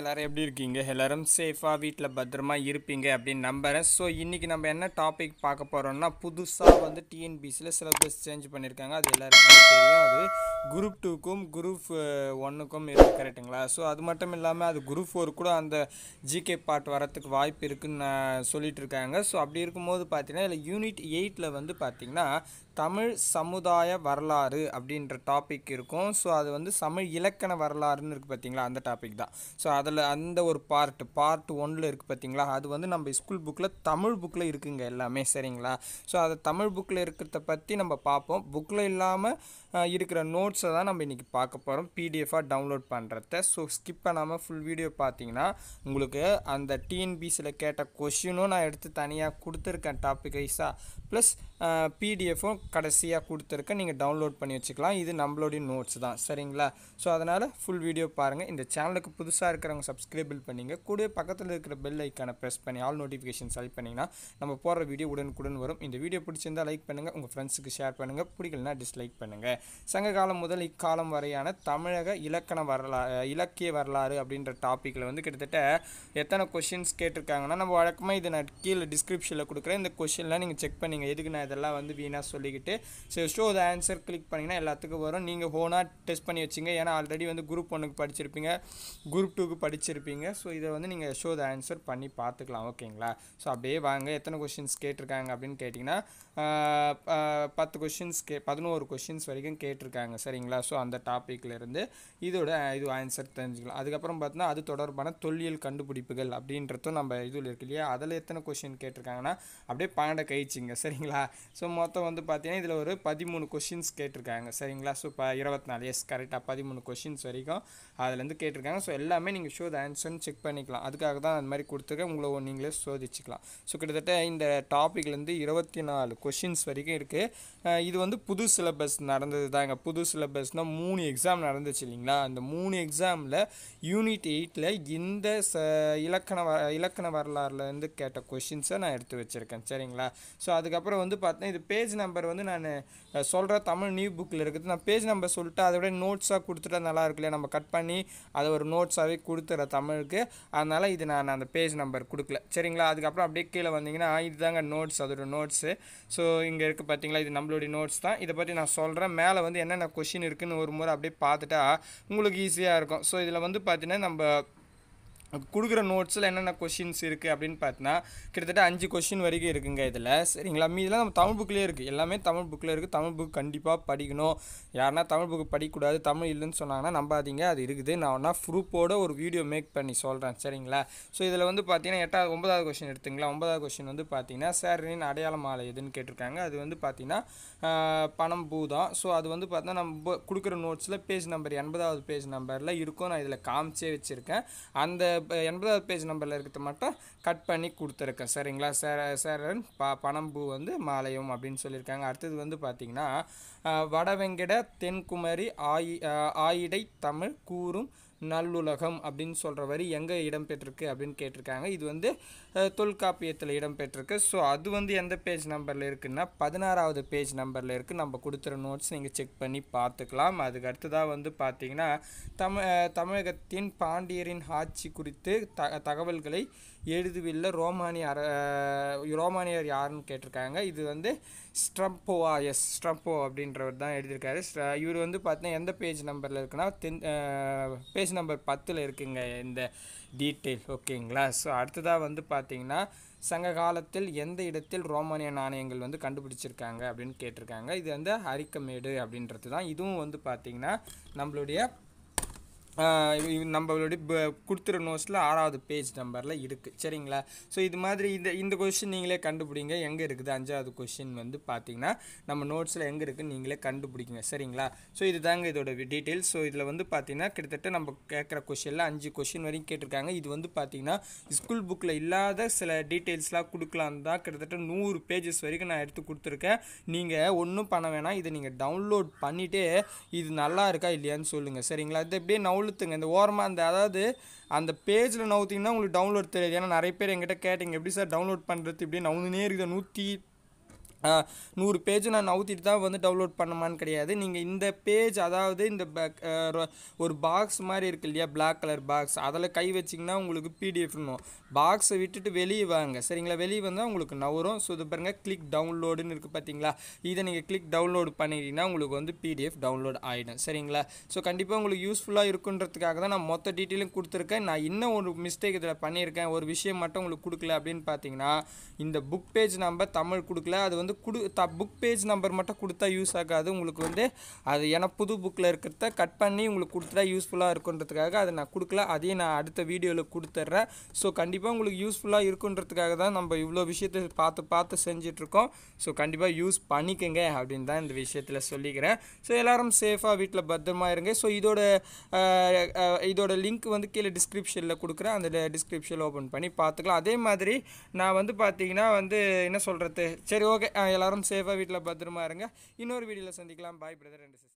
எல்லோரும் எப்படி இருக்கீங்க எல்லோரும் சேஃபாக வீட்டில் பத்திரமா இருப்பீங்க அப்படின்னு நம்புகிறேன் ஸோ இன்றைக்கி நம்ம என்ன டாபிக் பார்க்க போகிறோம்னா புதுசாக வந்து டிஎன்பிசியில் சிலபஸ் சேஞ்ச் பண்ணியிருக்காங்க அது எல்லாருக்குமே தெரியும் அது குரூப் டூக்கும் குரூப் ஒன்றுக்கும் இருக்குது கரெக்டுங்களா ஸோ அது மட்டும் இல்லாமல் அது குரூப் ஃபோர் கூட அந்த ஜிகே பார்ட் வரத்துக்கு வாய்ப்பு இருக்குன்னு நான் சொல்லிட்டு இருக்காங்க ஸோ அப்படி இருக்கும்போது பார்த்தீங்கன்னா இதில் யூனிட் எயிட்டில் வந்து பார்த்திங்கன்னா தமிழ் சமுதாய வரலாறு அப்படின்ற டாபிக் இருக்கும் ஸோ அது வந்து தமிழ் இலக்கண வரலாறுன்னு இருக்குது பார்த்தீங்களா அந்த டாபிக் தான் ஸோ அதில் அந்த ஒரு பார்ட் பார்ட் ஒன்றில் இருக்குது பார்த்தீங்களா அது வந்து நம்ம ஸ்கூல் புக்கில் தமிழ் புக்கில் இருக்குங்க எல்லாமே சரிங்களா ஸோ அதை தமிழ் புக்கில் இருக்கிறத பற்றி நம்ம பார்ப்போம் புக்கில் இல்லாமல் இருக்கிற நோட்ஸை தான் நம்ம இன்றைக்கி பார்க்க போகிறோம் பிடிஎஃபாக டவுன்லோட் பண்ணுறத ஸோ ஸ்கிப் பண்ணாமல் ஃபுல் வீடியோ பார்த்தீங்கன்னா உங்களுக்கு அந்த டிஎன்பிசியில் கேட்ட கொஷினும் நான் எடுத்து தனியாக கொடுத்துருக்கேன் டாபிக் வைஸாக ப்ளஸ் பிடிஎஃப்பும் கடைசியாக கொடுத்துருக்கேன் நீங்கள் டவுன்லோட் பண்ணி வச்சுக்கலாம் இது நம்மளுடைய நோட்ஸ் தான் சரிங்களா ஸோ அதனால் ஃபுல் வீடியோ பாருங்கள் இந்த சேனலுக்கு புதுசாக இருக்கிற பார்க்குறவங்க சப்ஸ்கிரைபிள் பண்ணிங்க கூட பக்கத்தில் இருக்கிற பெல் ஐக்கானை ப்ரெஸ் பண்ணி ஆல் நோட்டிஃபிகேஷன் செலக்ட் பண்ணிங்கன்னா நம்ம போடுற வீடியோ உடனுக்குடன் வரும் இந்த வீடியோ பிடிச்சிருந்தால் லைக் பண்ணுங்கள் உங்கள் ஃப்ரெண்ட்ஸுக்கு ஷேர் பண்ணுங்கள் பிடிக்கலனா டிஸ்லைக் பண்ணுங்கள் சங்க காலம் முதல் இக்காலம் வரையான தமிழக இலக்கண வரலாறு இலக்கிய வரலாறு அப்படின்ற டாப்பிக்கில் வந்து கிட்டத்தட்ட எத்தனை கொஷின்ஸ் கேட்டிருக்காங்கன்னா நம்ம வழக்கமாக இதை நான் கீழே டிஸ்கிரிப்ஷனில் கொடுக்குறேன் இந்த கொஷின்லாம் நீங்கள் செக் பண்ணிங்க எதுக்கு நான் இதெல்லாம் வந்து வீணாக சொல்லிக்கிட்டு so show the answer click பண்ணிங்கன்னா எல்லாத்துக்கும் வரும் நீங்கள் ஹோனாக டெஸ்ட் பண்ணி வச்சுங்க ஏன்னா ஆல்ரெடி வந்து குரூப் ஒன்றுக்கு படிச்சிருப்பீங்க குரூப் டூக்கு படிச்சிருப்பீங்க ஸோ இதை வந்து நீங்கள் ஷோ த ஆன்சர் பண்ணி பார்த்துக்கலாம் ஓகேங்களா ஸோ அப்படியே வாங்க எத்தனை கொஷின்ஸ் கேட்டிருக்காங்க அப்படின்னு கேட்டிங்கன்னா பத்து கொஷின்ஸ் கே பதினோரு கொஷின்ஸ் வரைக்கும் கேட்டிருக்காங்க சரிங்களா ஸோ அந்த டாப்பிக்லேருந்து இதோட இது ஆன்சர் தெரிஞ்சுக்கலாம் அதுக்கப்புறம் பார்த்தீங்கன்னா அது தொடர்பான தொல்லியல் கண்டுபிடிப்புகள் அப்படின்றதும் நம்ம இதில் இருக்கு இல்லையா அதில் எத்தனை கொஷின் கேட்டிருக்காங்கன்னா அப்படியே பன்னெண்டை கழிச்சிங்க சரிங்களா ஸோ மொத்தம் வந்து பார்த்தீங்கன்னா இதில் ஒரு பதிமூணு கொஷின்ஸ் கேட்டிருக்காங்க சரிங்களா ஸோ இப்போ இருபத்தி நாலு எஸ் கரெக்டாக பதிமூணு கொஷின்ஸ் வரைக்கும் அதுலேருந்து கேட்டிருக்காங்க ஸோ எல்லாமே நீங்கள் ஷோ த ஆன்சர்னு செக் பண்ணிக்கலாம் அதுக்காக தான் அந்த மாதிரி கொடுத்துருக்க உங்களை நீங்களே சோதிச்சுக்கலாம் ஸோ கிட்டத்தட்ட இந்த டாப்பிக்லேருந்து இருபத்தி நாலு கொஷின்ஸ் வரைக்கும் இருக்குது இது வந்து புது சிலபஸ் நடந்தது தாங்க புது சிலபஸ்னால் மூணு எக்ஸாம் நடந்துச்சு இல்லைங்களா அந்த மூணு எக்ஸாமில் யூனிட் எயிட்டில் இந்த ச இலக்கண வ இலக்கண வரலாறுலேருந்து கேட்ட கொஷின்ஸை நான் எடுத்து வச்சுருக்கேன் சரிங்களா ஸோ அதுக்கப்புறம் வந்து பார்த்தீங்கன்னா இது பேஜ் நம்பர் வந்து நான் சொல்கிற தமிழ் நியூ புக்கில் இருக்குது நான் பேஜ் நம்பர் சொல்லிட்டு அதை விட நோட்ஸாக கொடுத்துட்டா நல்லா இருக்குல்ல நம்ம கட் பண்ணி அதை ஒரு நோட்ஸாகவே கொடுத்து கொடுத்துற தமிழுக்கு அதனால் இது நான் அந்த பேஜ் நம்பர் கொடுக்கல சரிங்களா அதுக்கப்புறம் அப்படியே கீழே வந்தீங்கன்னா இதுதாங்க நோட்ஸ் அதோட நோட்ஸு ஸோ இங்கே இருக்குது பார்த்தீங்களா இது நம்மளுடைய நோட்ஸ் தான் இதை பற்றி நான் சொல்கிறேன் மேலே வந்து என்னென்ன கொஷின் இருக்குதுன்னு ஒரு முறை அப்படியே பார்த்துட்டா உங்களுக்கு ஈஸியாக இருக்கும் ஸோ இதில் வந்து பார்த்தீங்கன்னா நம்ம கொடுக்குற நோட்ஸில் என்னென்ன கொஷின்ஸ் இருக்குது அப்படின்னு பார்த்தீங்கன்னா கிட்டத்தட்ட அஞ்சு கொஷின் வரைக்கும் இருக்குங்க இதில் சரிங்களா மீதெல்லாம் நம்ம தமிழ் புக்கிலே இருக்குது எல்லாமே தமிழ் புக்கில் இருக்குது தமிழ் புக் கண்டிப்பாக படிக்கணும் யாருன்னா தமிழ் புக்கு படிக்கக்கூடாது தமிழ் இல்லைன்னு சொன்னாங்கன்னா நம்பாதீங்க அது இருக்குது நான் ஒன்றா ப்ரூஃபோட ஒரு வீடியோ மேக் பண்ணி சொல்கிறேன் சரிங்களா ஸோ இதில் வந்து பார்த்தீங்கன்னா எட்டாவது ஒன்பதாவது கொஷின் எடுத்துங்களா ஒன்பதாவது கொஷின் வந்து பார்த்தீங்கன்னா சேரனின் அடையாள மாலை எதுன்னு கேட்டிருக்காங்க அது வந்து பார்த்தீங்கன்னா பணம் பூ தான் ஸோ அது வந்து பார்த்தீங்கன்னா நம்ம கொடுக்குற நோட்ஸில் பேஜ் நம்பர் எண்பதாவது பேஜ் நம்பரில் இருக்கும் நான் இதில் காமிச்சே வச்சுருக்கேன் அந்த எண்பதாவது பேஜ் நம்பரில் இருக்கிறது மட்டும் கட் பண்ணி கொடுத்துருக்கேன் சரிங்களா சார் சரண் ப பணம்பூ வந்து மாலையும் அப்படின்னு சொல்லியிருக்காங்க அடுத்தது வந்து பார்த்திங்கன்னா வடவெங்கிட தென்குமரி ஆயி ஆயிடை தமிழ் கூறும் நல்லுலகம் அப்படின்னு சொல்கிற வரி எங்கே இடம்பெற்றிருக்கு அப்படின்னு கேட்டிருக்காங்க இது வந்து தொல்காப்பியத்தில் இடம்பெற்றிருக்கு ஸோ அது வந்து எந்த பேஜ் நம்பரில் இருக்குன்னா பதினாறாவது பேஜ் நம்பரில் இருக்குது நம்ம கொடுத்துற நோட்ஸ் நீங்கள் செக் பண்ணி பார்த்துக்கலாம் அதுக்கு அடுத்ததாக வந்து பார்த்தீங்கன்னா தமிழகத்தின் பாண்டியரின் ஆட்சி குறித்து த தகவல்களை எழுதுவில்ல ரோமானியார் ரோமானியர் யாருன்னு கேட்டிருக்காங்க இது வந்து ஸ்ட்ரம்போவா எஸ் ஸ்ட்ரம்போ அப்படின்றவர் தான் எழுதியிருக்காரு இவர் வந்து பார்த்தீங்கன்னா எந்த பேஜ் நம்பரில் இருக்குன்னா தென் பேஜ் நம்பர் பத்தில் இருக்குங்க இந்த டீட்டெயில் ஓகேங்களா ஸோ அடுத்ததாக வந்து பார்த்தீங்கன்னா சங்க காலத்தில் எந்த இடத்தில் ரோமானிய நாணயங்கள் வந்து கண்டுபிடிச்சிருக்காங்க அப்படின்னு கேட்டிருக்காங்க இது வந்து அரிக்கமேடு அப்படின்றது தான் இதுவும் வந்து பார்த்திங்கன்னா நம்மளுடைய நம்மளுடைய கொடுத்துற நோட்ஸில் ஆறாவது பேஜ் நம்பரில் இருக்குது சரிங்களா ஸோ இது மாதிரி இந்த இந்த கொஷின் நீங்களே கண்டுபிடிங்க எங்கே இருக்குது அஞ்சாவது கொஷின் வந்து பார்த்தீங்கன்னா நம்ம நோட்ஸில் எங்கே இருக்குதுன்னு நீங்களே கண்டுபிடிக்குங்க சரிங்களா ஸோ இது தாங்க இதோட டீட்டெயில்ஸ் ஸோ இதில் வந்து பார்த்தீங்கன்னா கிட்டத்தட்ட நம்ம கேட்குற கொஷனில் அஞ்சு கொஷின் வரையும் கேட்டிருக்காங்க இது வந்து பார்த்தீங்கன்னா ஸ்கூல் புக்கில் இல்லாத சில டீட்டெயில்ஸ்லாம் கொடுக்கலாம் தான் கிட்டத்தட்ட நூறு பேஜஸ் வரைக்கும் நான் எடுத்து கொடுத்துருக்கேன் நீங்கள் ஒன்றும் பண்ண வேணாம் இதை நீங்கள் டவுன்லோட் பண்ணிவிட்டு இது நல்லா இருக்கா இல்லையான்னு சொல்லுங்கள் சரிங்களா இது எப்படியே நவுல் அவ்வளோத்துங்க இந்த ஓரமாக அந்த அதாவது அந்த பேஜில் நவுத்திங்கன்னா உங்களுக்கு டவுன்லோட் தெரியாது ஏன்னா நிறைய பேர் எங்கிட்ட கேட்டிங்க எப்படி சார் டவுன்லோட் பண்ணுறது இப்படி நவுந்துனே இருக்குது நூற்றி நூறு பேஜ் நான் நவுத்திட்டு தான் வந்து டவுன்லோட் பண்ணமான்னு கிடையாது நீங்கள் இந்த பேஜ் அதாவது இந்த ஒரு பாக்ஸ் மாதிரி இருக்கு இல்லையா பிளாக் கலர் பாக்ஸ் அதில் கை வச்சிங்கன்னா உங்களுக்கு பிடிஎஃப்னும் பாக்ஸை விட்டுட்டு வெளியே வாங்க சரிங்களா வெளியே வந்தால் உங்களுக்கு நவரும் ஸோ இது பாருங்கள் கிளிக் டவுன்லோடுன்னு இருக்குது பார்த்தீங்களா இதை நீங்கள் கிளிக் டவுன்லோடு பண்ணிட்டீங்கன்னா உங்களுக்கு வந்து பிடிஎஃப் டவுன்லோட் ஆகிடும் சரிங்களா ஸோ கண்டிப்பாக உங்களுக்கு யூஸ்ஃபுல்லாக இருக்குன்றதுக்காக தான் நான் மொத்த டீட்டெயிலும் கொடுத்துருக்கேன் நான் இன்னும் ஒரு மிஸ்டேக் இதில் பண்ணியிருக்கேன் ஒரு விஷயம் மட்டும் உங்களுக்கு கொடுக்கல அப்படின்னு பார்த்தீங்கன்னா இந்த புக் பேஜ் நம்ம தமிழ் கொடுக்கல அது வந்து வந்து கொடு த புக் பேஜ் நம்பர் மட்டும் கொடுத்தா யூஸ் ஆகாது உங்களுக்கு வந்து அது ஏன்னா புது புக்கில் இருக்கிறத கட் பண்ணி உங்களுக்கு கொடுத்துட்டா யூஸ்ஃபுல்லாக இருக்குன்றதுக்காக அதை நான் கொடுக்கல அதையும் நான் அடுத்த வீடியோவில் கொடுத்துட்றேன் ஸோ கண்டிப்பாக உங்களுக்கு யூஸ்ஃபுல்லாக இருக்குன்றதுக்காக தான் நம்ம இவ்வளோ விஷயத்தை பார்த்து பார்த்து செஞ்சிட்ருக்கோம் ஸோ கண்டிப்பாக யூஸ் பண்ணிக்கோங்க அப்படின்னு தான் இந்த விஷயத்தில் சொல்லிக்கிறேன் ஸோ எல்லோரும் சேஃபாக வீட்டில் பத்திரமா இருங்க ஸோ இதோட இதோட லிங்க் வந்து கீழே டிஸ்கிரிப்ஷனில் கொடுக்குறேன் அந்த டிஸ்கிரிப்ஷனில் ஓப்பன் பண்ணி பார்த்துக்கலாம் அதே மாதிரி நான் வந்து பார்த்தீங்கன்னா வந்து என்ன சொல்கிறது சரி ஓகே எல்லாரும் சேஃபாக வீட்டில் பத்திரமா இருங்க இன்னொரு வீடியோவில் சந்திக்கலாம் பாய் பிரதர் ரெண்டு சிஸ்டர்